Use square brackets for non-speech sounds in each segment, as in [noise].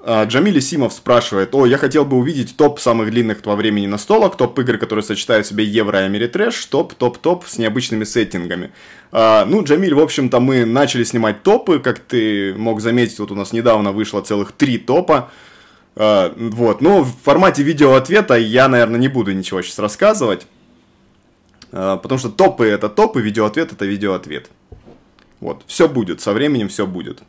А, Джамиль Симов спрашивает, о, я хотел бы увидеть топ самых длинных по времени настолок, топ игр, которые сочетают в себе евро и америтрэш, топ, топ, топ с необычными сеттингами. А, ну, Джамиль, в общем-то, мы начали снимать топы, как ты мог заметить, вот у нас недавно вышло целых три топа. А, вот, но в формате видеоответа я, наверное, не буду ничего сейчас рассказывать, а, потому что топы это топы, видеоответ это видеоответ. Вот, все будет, со временем все будет.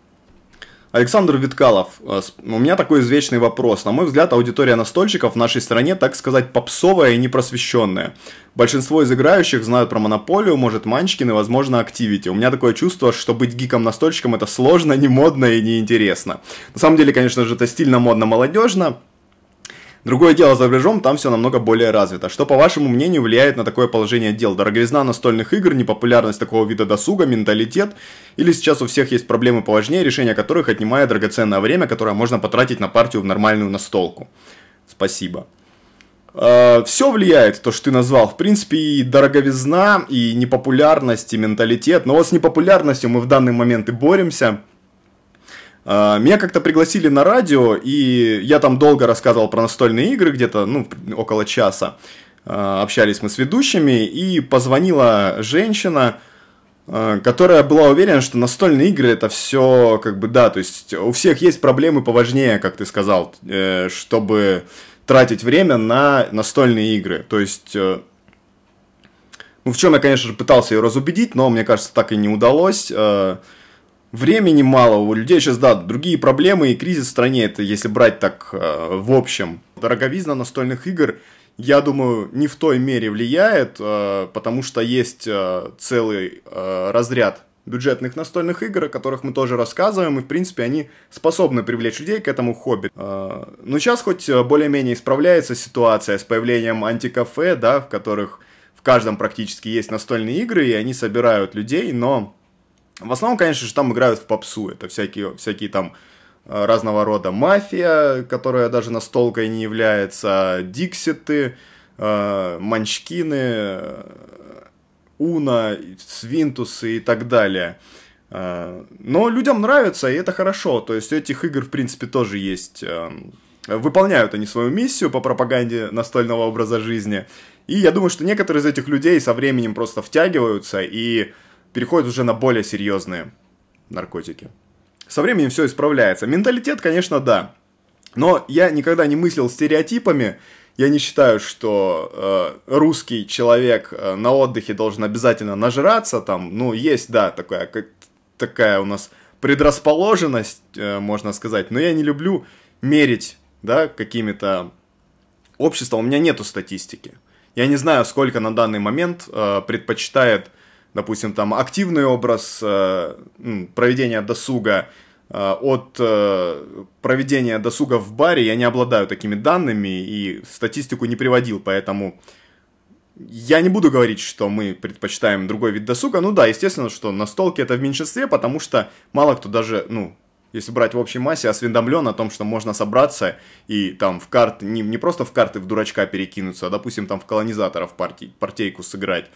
Александр Виткалов, э, у меня такой извечный вопрос. На мой взгляд, аудитория настольщиков в нашей стране, так сказать, попсовая и непросвещенная. Большинство из играющих знают про монополию, может, Манчкины, возможно, активити. У меня такое чувство, что быть гиком-настольщиком это сложно, не модно и неинтересно. На самом деле, конечно же, это стильно, модно, молодежно, Другое дело за рубежом, там все намного более развито. Что, по вашему мнению, влияет на такое положение дел? Дороговизна настольных игр, непопулярность такого вида досуга, менталитет? Или сейчас у всех есть проблемы поважнее, решение которых отнимает драгоценное время, которое можно потратить на партию в нормальную настолку? Спасибо. Uh, э, все влияет, то, что ты назвал. В принципе, и дороговизна, и непопулярность, и менталитет. Но вот с непопулярностью мы в данный момент и боремся. А, меня как-то пригласили на радио, и я там долго рассказывал про настольные игры, где-то, ну, около часа. А, общались мы с ведущими, и позвонила женщина, а, которая была уверена, что настольные игры это все, как бы, да, то есть у всех есть проблемы поважнее, как ты сказал, э, чтобы тратить время на настольные игры. То есть, э, ну, в чем я, конечно же, пытался ее разубедить, но мне кажется, так и не удалось э, Времени мало, у людей сейчас, да, другие проблемы и кризис в стране, это если брать так э, в общем. Дороговизна настольных игр, я думаю, не в той мере влияет, э, потому что есть э, целый э, разряд бюджетных настольных игр, о которых мы тоже рассказываем, и, в принципе, они способны привлечь людей к этому хобби. Э, но сейчас хоть э, более-менее исправляется ситуация с появлением антикафе, да, в которых в каждом практически есть настольные игры, и они собирают людей, но в основном, конечно же, там играют в попсу. Это всякие, всякие там э, разного рода мафия, которая даже настолько и не является, дикситы, э, манчкины, э, уна, свинтусы и так далее. Но людям нравится, и это хорошо. То есть этих игр, в принципе, тоже есть... Эм, выполняют они свою миссию по пропаганде настольного образа жизни. И я думаю, что некоторые из этих людей со временем просто втягиваются и переходит уже на более серьезные наркотики. Со временем все исправляется. Менталитет, конечно, да. Но я никогда не мыслил стереотипами. Я не считаю, что э, русский человек э, на отдыхе должен обязательно нажраться. Там, ну, есть, да, такая, как, такая у нас предрасположенность, э, можно сказать. Но я не люблю мерить, да, какими-то обществом. У меня нету статистики. Я не знаю, сколько на данный момент э, предпочитает допустим, там активный образ э, проведения досуга э, от э, проведения досуга в баре, я не обладаю такими данными и статистику не приводил, поэтому я не буду говорить, что мы предпочитаем другой вид досуга. Ну да, естественно, что настолки это в меньшинстве, потому что мало кто даже, ну, если брать в общей массе, осведомлен о том, что можно собраться и там в карты, не, не просто в карты в дурачка перекинуться, а, допустим, там в колонизаторов партий, партейку сыграть.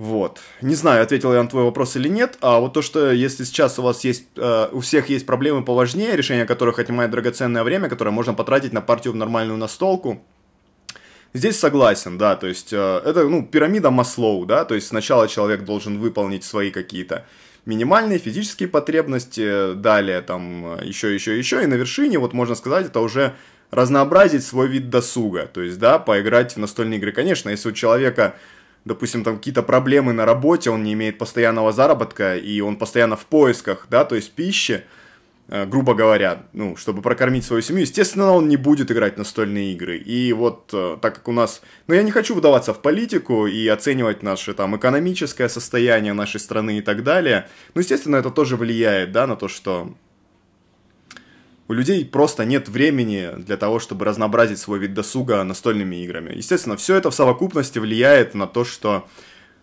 Вот. Не знаю, ответил я на твой вопрос или нет, а вот то, что если сейчас у вас есть, э, у всех есть проблемы поважнее, решение которых отнимает драгоценное время, которое можно потратить на партию в нормальную настолку, Здесь согласен, да, то есть э, это, ну, пирамида Маслоу, да, то есть сначала человек должен выполнить свои какие-то минимальные физические потребности, далее там еще, э, еще, еще, и на вершине, вот можно сказать, это уже разнообразить свой вид досуга, то есть, да, поиграть в настольные игры. Конечно, если у человека допустим, там какие-то проблемы на работе, он не имеет постоянного заработка, и он постоянно в поисках, да, то есть пищи, э, грубо говоря, ну, чтобы прокормить свою семью, естественно, он не будет играть настольные игры. И вот э, так как у нас... Ну, я не хочу выдаваться в политику и оценивать наше там экономическое состояние нашей страны и так далее. Ну, естественно, это тоже влияет, да, на то, что у людей просто нет времени для того, чтобы разнообразить свой вид досуга настольными играми. Естественно, все это в совокупности влияет на то, что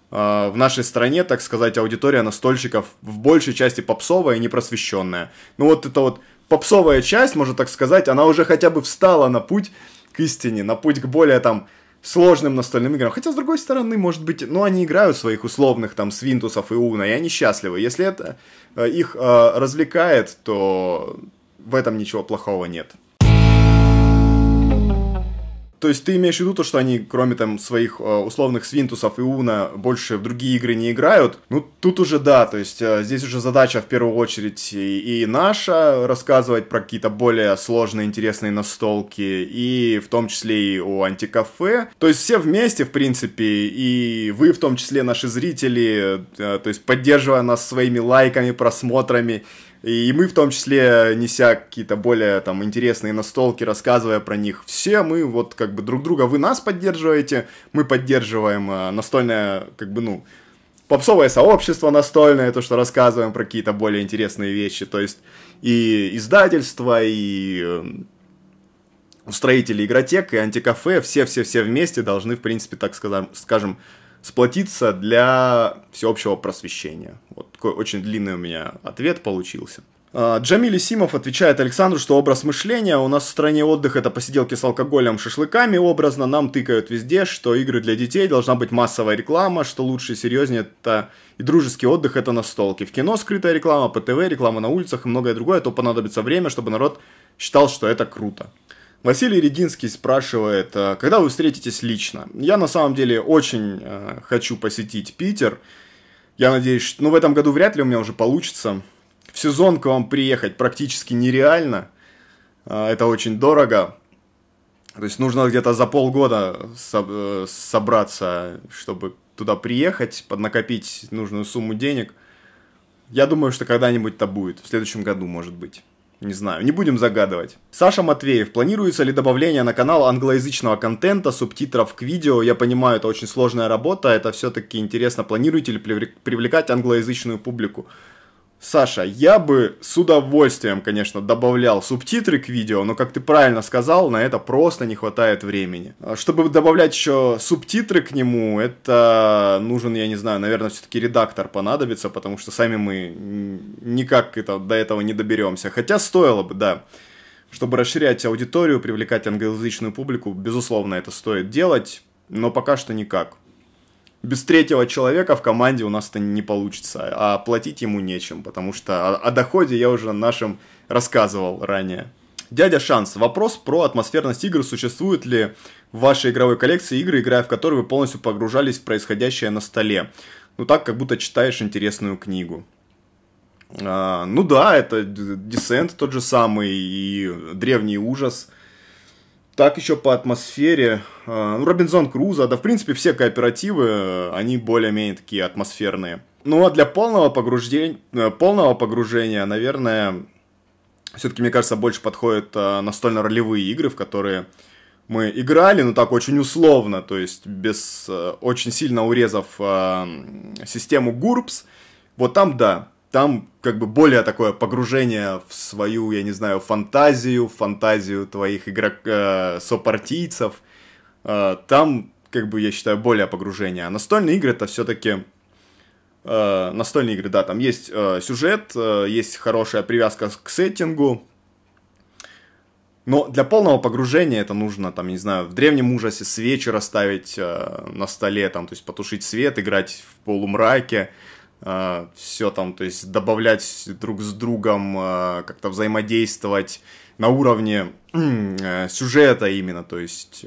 а, в нашей стране, так сказать, аудитория настольщиков в большей части попсовая и непросвещенная. Ну вот эта вот попсовая часть, можно так сказать, она уже хотя бы встала на путь к истине, на путь к более там сложным настольным играм. Хотя, с другой стороны, может быть, ну, они играют своих условных там свинтусов и уна, и они счастливы. Если это э, их э, развлекает, то в этом ничего плохого нет. То есть ты имеешь в виду то, что они, кроме там своих э, условных свинтусов и уна, больше в другие игры не играют? Ну, тут уже да, то есть э, здесь уже задача в первую очередь и, и наша рассказывать про какие-то более сложные, интересные настолки, и в том числе и о антикафе. То есть все вместе, в принципе, и вы, в том числе наши зрители, э, то есть поддерживая нас своими лайками, просмотрами, и мы в том числе, неся какие-то более там интересные настолки, рассказывая про них, все мы вот как бы друг друга, вы нас поддерживаете, мы поддерживаем э, настольное, как бы, ну, попсовое сообщество настольное, то, что рассказываем про какие-то более интересные вещи, то есть и издательство, и э, устроители игротек, и антикафе, все-все-все вместе должны, в принципе, так сказать, скажем, сплотиться для всеобщего просвещения. Вот такой очень длинный у меня ответ получился. А, Джамиль Симов отвечает Александру, что образ мышления у нас в стране отдых это посиделки с алкоголем, шашлыками образно, нам тыкают везде, что игры для детей должна быть массовая реклама, что лучше и серьезнее это и дружеский отдых это настолки. В кино скрытая реклама, по ТВ реклама на улицах и многое другое, а то понадобится время, чтобы народ считал, что это круто. Василий Рединский спрашивает, а, когда вы встретитесь лично? Я на самом деле очень хочу посетить Питер, я надеюсь, что... Ну, в этом году вряд ли у меня уже получится. В сезон к вам приехать практически нереально. А, это очень дорого. То есть нужно где-то за полгода э, собраться, чтобы туда приехать, поднакопить нужную сумму денег. Я думаю, что когда-нибудь это будет. В следующем году, может быть. Не знаю, не будем загадывать. Саша Матвеев, планируется ли добавление на канал англоязычного контента, субтитров к видео? Я понимаю, это очень сложная работа, это все-таки интересно. Планируете ли привлекать англоязычную публику? Саша, я бы с удовольствием, конечно, добавлял субтитры к видео, но, как ты правильно сказал, на это просто не хватает времени. А, чтобы добавлять еще субтитры к нему, это нужен, я не знаю, наверное, все-таки редактор понадобится, потому что сами мы никак это, до этого не доберемся. Хотя стоило бы, да. Чтобы расширять аудиторию, привлекать англоязычную публику, безусловно, это стоит делать, но пока что никак без третьего человека в команде у нас это не получится, а платить ему нечем, потому что о, о доходе я уже нашим рассказывал ранее. Дядя Шанс, вопрос про атмосферность игр. существует ли в вашей игровой коллекции игры, играя в которые вы полностью погружались в происходящее на столе? Ну так, как будто читаешь интересную книгу. А, ну да, это Descent тот же самый и Древний Ужас – так еще по атмосфере. А, ну, Робинзон Круза, да, в принципе, все кооперативы, э, они более-менее такие атмосферные. Ну, а для полного погружения, э, полного погружения, наверное, все-таки, мне кажется, больше подходят э, настольно-ролевые игры, в которые мы играли, но так очень условно, то есть без очень сильно урезов систему GURPS. Вот там, да, там как бы более такое погружение в свою, я не знаю, фантазию, фантазию твоих игрок... э, сопартийцев. Э, там, как бы, я считаю, более погружение. А настольные игры это все-таки... Э, настольные игры, да, там есть э, сюжет, э, есть хорошая привязка к сеттингу. Но для полного погружения это нужно, там, не знаю, в древнем ужасе свечи расставить э, на столе, там, то есть потушить свет, играть в полумраке. Э, Э, все там, то есть добавлять друг с другом, э, как-то взаимодействовать на уровне э, сюжета именно, то есть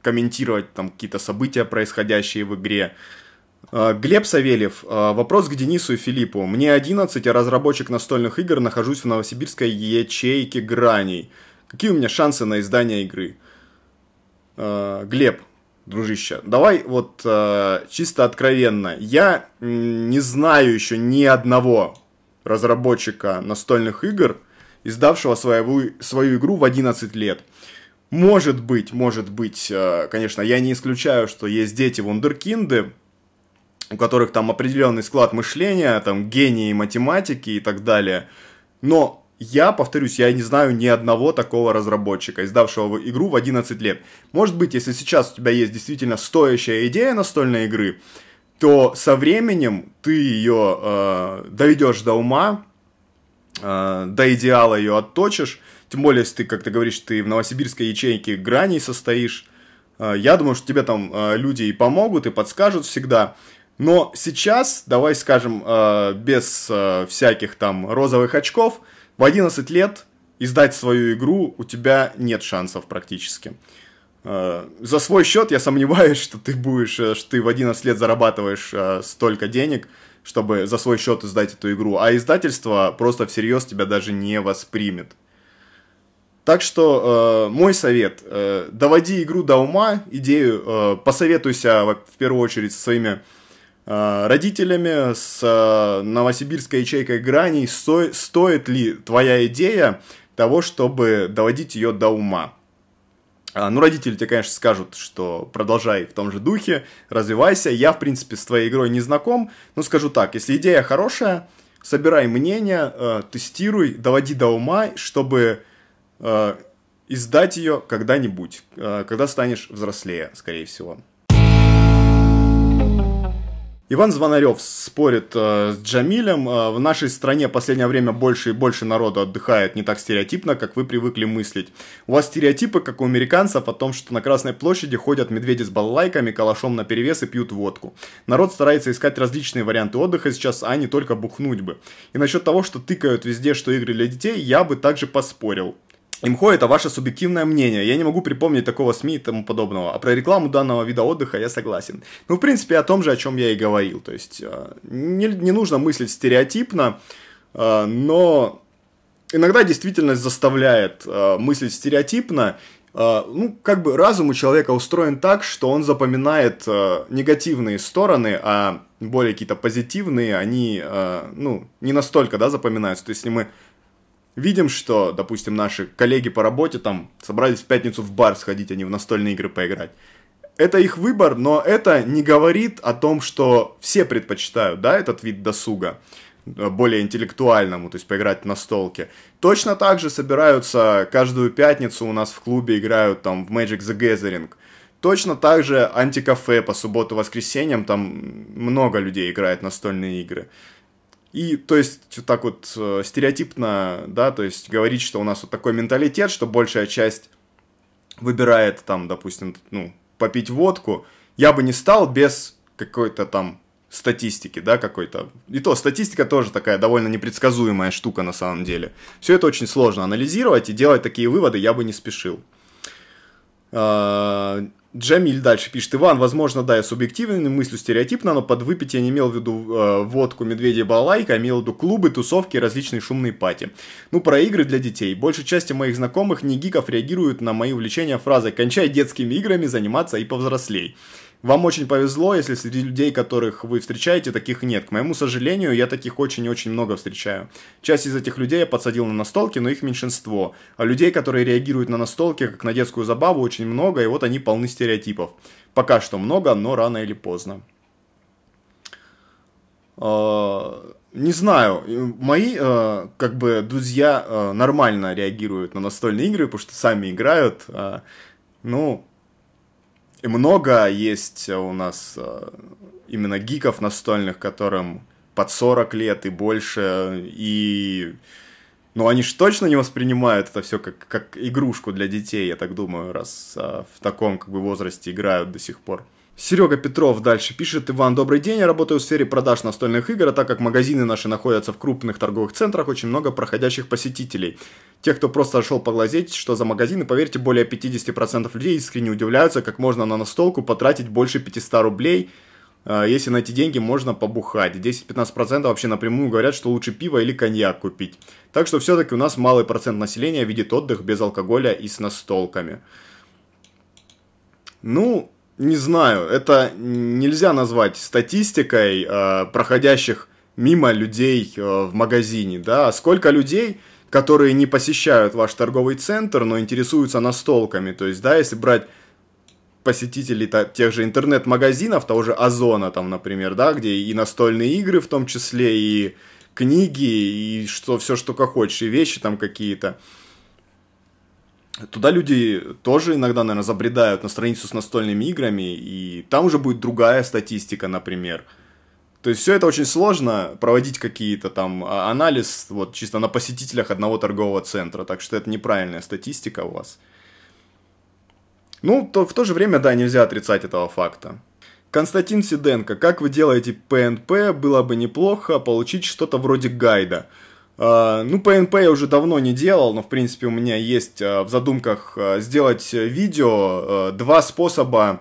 комментировать там какие-то события, происходящие в игре. Глеб Савельев, вопрос к Денису и Филиппу. Мне 11, я разработчик настольных игр, нахожусь в новосибирской ячейке граней. Какие у меня шансы на издание игры? Глеб, дружище, давай вот э, чисто откровенно. Я не знаю еще ни одного разработчика настольных игр, издавшего свою, свою игру в 11 лет. Может быть, может быть, э, конечно, я не исключаю, что есть дети вундеркинды, у которых там определенный склад мышления, там гении математики и так далее. Но я, повторюсь, я не знаю ни одного такого разработчика, издавшего игру в 11 лет. Может быть, если сейчас у тебя есть действительно стоящая идея настольной игры, то со временем ты ее э, доведешь до ума, э, до идеала ее отточишь. Тем более, если ты, как ты говоришь, ты в новосибирской ячейке граней состоишь. Э, я думаю, что тебе там э, люди и помогут, и подскажут всегда. Но сейчас, давай скажем, э, без э, всяких там розовых очков – в 11 лет издать свою игру у тебя нет шансов практически. Э, за свой счет я сомневаюсь, что ты будешь, э, что ты в 11 лет зарабатываешь э, столько денег, чтобы за свой счет издать эту игру, а издательство просто всерьез тебя даже не воспримет. Так что э, мой совет, э, доводи игру до ума, идею, э, посоветуйся в первую очередь со своими Э, родителями, с э, новосибирской ячейкой граней, сто, стоит ли твоя идея того, чтобы доводить ее до ума. А, ну, родители тебе, конечно, скажут, что продолжай в том же духе, развивайся. Я, в принципе, с твоей игрой не знаком, но скажу так, если идея хорошая, собирай мнение, э, тестируй, доводи до ума, чтобы издать ее когда-нибудь, когда станешь взрослее, скорее всего. Иван Звонарев спорит э, с Джамилем. Э, в нашей стране последнее время больше и больше народу отдыхает не так стереотипно, как вы привыкли мыслить. У вас стереотипы, как у американцев, о том, что на Красной площади ходят медведи с балалайками, калашом на перевес и пьют водку. Народ старается искать различные варианты отдыха сейчас, а не только бухнуть бы. И насчет того, что тыкают везде, что игры для детей, я бы также поспорил. Имхо а – это ваше субъективное мнение. Я не могу припомнить такого СМИ и тому подобного. А про рекламу данного вида отдыха я согласен. Ну, в принципе, о том же, о чем я и говорил. То есть, э, не, не нужно мыслить стереотипно, э, но иногда действительность заставляет э, мыслить стереотипно. Ну, как бы разум у человека устроен так, что он запоминает негативные стороны, а более какие-то позитивные, они, ну, не настолько, да, запоминаются. То есть, если мы видим, что, допустим, наши коллеги по работе там собрались в пятницу в бар сходить, а не в настольные игры поиграть. Это их выбор, но это не говорит о том, что все предпочитают, да, этот вид досуга э, более интеллектуальному, то есть поиграть на столке. Точно так же собираются каждую пятницу у нас в клубе играют там в Magic the Gathering. Точно так же антикафе по субботу-воскресеньям, там много людей играет настольные игры. И, то есть, вот так вот э, стереотипно, да, то есть говорить, что у нас вот такой менталитет, что большая часть выбирает там, допустим, ну, попить водку, я бы не стал без какой-то там статистики, да, какой-то. И то, статистика тоже такая довольно непредсказуемая штука на самом деле. Все это очень сложно анализировать, и делать такие выводы я бы не спешил. А, Джамиль дальше пишет. Иван, возможно, да, я субъективен, мыслю стереотипно, но под выпить я не имел в виду э, водку, медведя и балайка, а имел в виду клубы, тусовки, различные шумные пати. Ну, про игры для детей. Большей части моих знакомых не гиков реагируют на мои увлечения фразой «кончай детскими играми, заниматься и повзрослей». Вам очень повезло, если среди людей, которых вы встречаете, таких нет. К моему сожалению, я таких очень и очень много встречаю. Часть из этих людей я подсадил на настолки, но их меньшинство. А людей, которые реагируют на настолки, как на детскую забаву, очень много, и вот они полны стереотипов. Пока что много, но рано или поздно. А, не знаю, мои, а, как бы, друзья а, нормально реагируют на настольные игры, потому что сами играют. ну, и много есть у нас э, именно гиков настольных, которым под 40 лет и больше, и... Ну, они же точно не воспринимают это все как, как игрушку для детей, я так думаю, раз э, в таком как бы возрасте играют до сих пор. Серега Петров дальше пишет. Иван, добрый день. Я работаю в сфере продаж настольных игр, а так как магазины наши находятся в крупных торговых центрах, очень много проходящих посетителей. Те, кто просто зашел поглазеть, что за магазины, поверьте, более 50% людей искренне удивляются, как можно на настолку потратить больше 500 рублей, а, если на эти деньги можно побухать. 10-15% вообще напрямую говорят, что лучше пиво или коньяк купить. Так что все-таки у нас малый процент населения видит отдых без алкоголя и с настолками. Ну, не знаю, это нельзя назвать статистикой э, проходящих мимо людей э, в магазине, да, сколько людей, которые не посещают ваш торговый центр, но интересуются настолками, то есть, да, если брать посетителей тех же интернет-магазинов, того же Озона там, например, да, где и настольные игры в том числе, и книги, и что, все, что как хочешь, и вещи там какие-то. Туда люди тоже иногда, наверное, забредают на страницу с настольными играми, и там уже будет другая статистика, например. То есть все это очень сложно, проводить какие-то там а, анализ вот чисто на посетителях одного торгового центра, так что это неправильная статистика у вас. Ну, то, в то же время, да, нельзя отрицать этого факта. Константин Сиденко, как вы делаете ПНП, было бы неплохо получить что-то вроде гайда – а, ну, ПНП я уже давно не делал, но, в принципе, у меня есть а, в задумках а, сделать видео два способа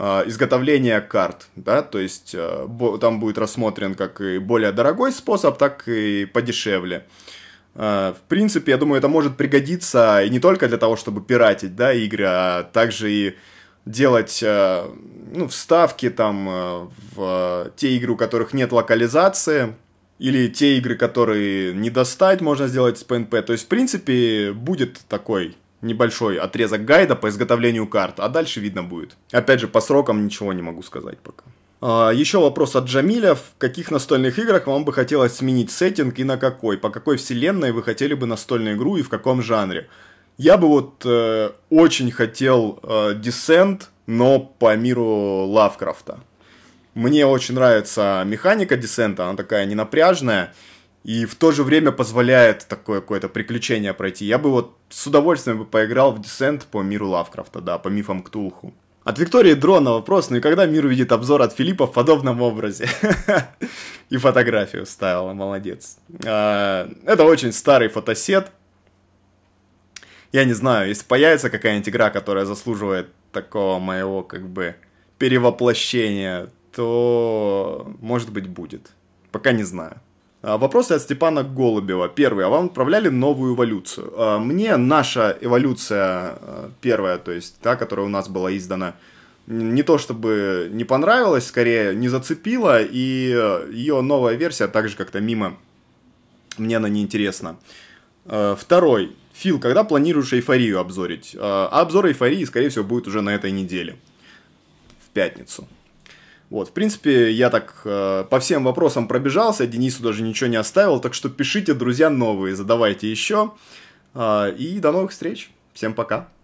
изготовления карт, да, то есть там будет рассмотрен как и более дорогой способ, так и подешевле. В принципе, я думаю, это может пригодиться и не только для того, чтобы пиратить, да, игры, а также и делать, ну, вставки там в те игры, у которых нет локализации – или те игры, которые не достать, можно сделать с ПНП. То есть, в принципе, будет такой небольшой отрезок гайда по изготовлению карт, а дальше видно будет. Опять же, по срокам ничего не могу сказать пока. А, еще вопрос от Джамиля. В каких настольных играх вам бы хотелось сменить сеттинг и на какой? По какой вселенной вы хотели бы настольную игру и в каком жанре? Я бы вот э, очень хотел э, Descent, но по миру Лавкрафта. Мне очень нравится механика десента, она такая ненапряжная и в то же время позволяет такое какое-то приключение пройти. Я бы вот с удовольствием бы поиграл в десент по миру Лавкрафта, да, по мифам Ктулху. От Виктории Дрона вопрос, ну и когда мир видит обзор от Филиппа в подобном образе? [laughs] И фотографию ставила, молодец. А, это очень старый фотосет. Я не знаю, если появится какая-нибудь игра, которая заслуживает такого моего, как бы, перевоплощения, то может быть, будет. Пока не знаю. А, вопросы от Степана Голубева. Первый. А вам отправляли новую эволюцию? А, мне наша эволюция а, первая, то есть та, которая у нас была издана, не то чтобы не понравилась, скорее не зацепила, и ее новая версия также как-то мимо. Мне она неинтересна. Второй. Фил, когда планируешь эйфорию обзорить? А обзор эйфории, скорее всего, будет уже на этой неделе. В пятницу. Вот, в принципе, я так э, по всем вопросам пробежался, Денису даже ничего не оставил, так что пишите, друзья, новые, задавайте еще. Э, и до новых встреч. Всем пока.